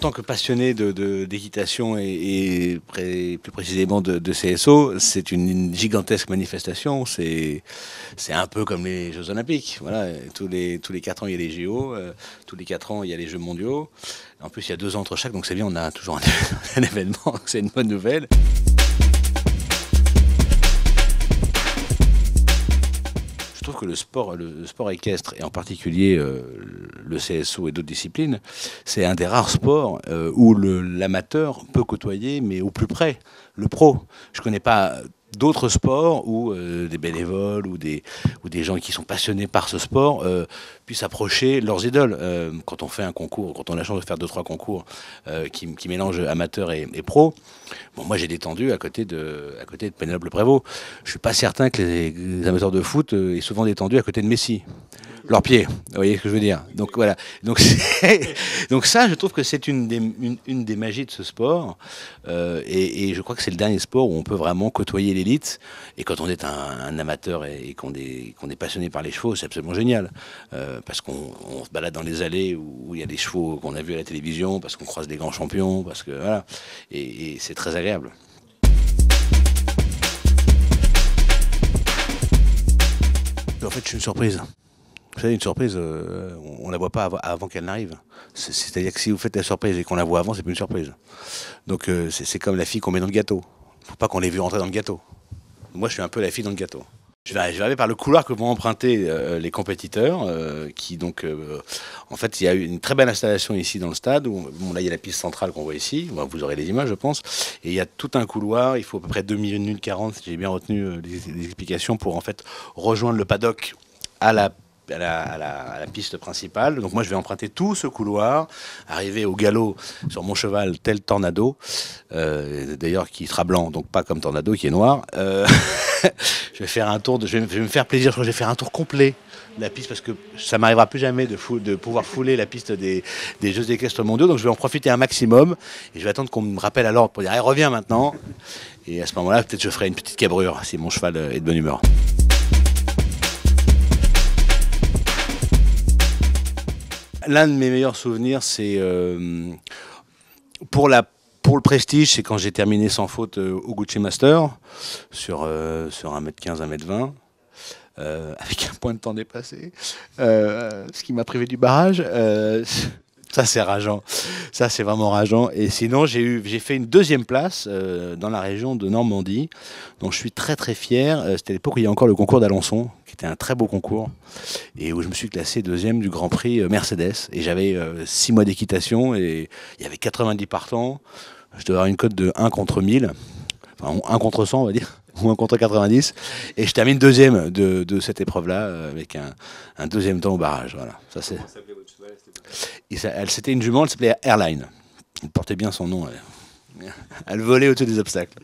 En tant que passionné d'équitation de, et, plus précisément de, CSO, c'est une, gigantesque manifestation. C'est un peu comme les Jeux Olympiques. Voilà, tous les tous les quatre ans il y a les JO, euh, tous les quatre ans il y a les Jeux Mondiaux. En plus il y a deux ans entre chaque, donc c'est bien, on a toujours un événement, c'est une bonne nouvelle. que le sport, le sport équestre, et en particulier euh, le CSO et d'autres disciplines, c'est un des rares sports euh, où l'amateur peut côtoyer, mais au plus près, le pro. Je ne connais pas d'autres sports où euh, des bénévoles ou des, ou des gens qui sont passionnés par ce sport euh, puissent approcher leurs idoles. Euh, quand on fait un concours, quand on a la chance de faire deux, trois concours qui, mélangent amateurs et, et pro, bon, moi j'ai détendu à côté de, à côté de Pénélope Prévost. Je suis pas certain que les, les amateurs de foot aient souvent détendu à côté de Messi leurs pieds. Vous voyez ce que je veux dire Donc voilà. Donc, ça, je trouve que c'est une des, une, des magies de ce sport. Euh, et, je crois que c'est le dernier sport où on peut vraiment côtoyer l'élite. Et quand on est un, amateur et, qu'on est, passionné par les chevaux, c'est absolument génial. Euh, parce qu'on se balade dans les allées où il y a des chevaux qu'on a vus à la télévision, parce qu'on croise des grands champions, parce que voilà. et, et c'est très agréable. en fait, je suis une surprise. Vous savez, une surprise, euh, on ne la voit pas avant, qu'elle n'arrive. C'est-à-dire que si vous faites la surprise et qu'on la voit avant, c'est plus une surprise. Donc euh, c'est comme la fille qu'on met dans le gâteau. Il ne faut pas qu'on l'ait vue rentrer dans le gâteau. Moi, je suis un peu la fille dans le gâteau. Je vais, je aller par le couloir que vont emprunter euh, les compétiteurs, qui donc, en fait, il y a une très belle installation ici dans le stade. Où, là, il y a la piste centrale qu'on voit ici. vous aurez les images, je pense. Et il y a tout un couloir. Il faut à peu près 2 minutes 40, si j'ai bien retenu les, explications, pour en fait rejoindre le paddock à la à la, piste principale. Donc moi, je vais emprunter tout ce couloir, arriver au galop sur mon cheval tel Tornado, euh, d'ailleurs qui sera blanc, donc pas comme Tornado qui est noir. Euh, je vais faire un tour, de, je, vais, me faire plaisir, je je vais faire un tour complet de la piste parce que ça m'arrivera plus jamais de, de, pouvoir fouler la piste des, Jeux d'équestre mondiaux. Donc je vais en profiter un maximum et je vais attendre qu'on me rappelle à l'ordre pour dire, allez, reviens maintenant. Et à ce moment-là, peut-être je ferai une petite cabrure si mon cheval est de bonne humeur. l'un de mes meilleurs souvenirs, c'est euh, pour la pour le prestige, c'est quand j'ai terminé sans faute euh, au Gucci Master sur, euh, sur 1m15, 1m20. avec un point de temps dépassé, ce qui m'a privé du barrage. Ça c'est rageant, ça c'est vraiment rageant. Et sinon j'ai eu, j'ai fait une deuxième place euh, dans la région de Normandie, dont je suis très très fier. Euh, c'était l'époque où il y a encore le concours d'Alençon, qui était un très beau concours, et où je me suis classé deuxième du Grand Prix euh, Mercedes. Et j'avais six mois d'équitation et il y avait 90 partants. Je devais avoir une cote de 1 contre 1000, enfin 1 contre 100 on va dire ou un contre 90. Et je termine deuxième de, cette épreuve-là euh, avec un, deuxième temps au barrage. Voilà. Ça, c'est... Elle, c'était une jument, elle s'appelait Airline. Elle portait bien son nom. Elle, elle volait au-dessus des obstacles.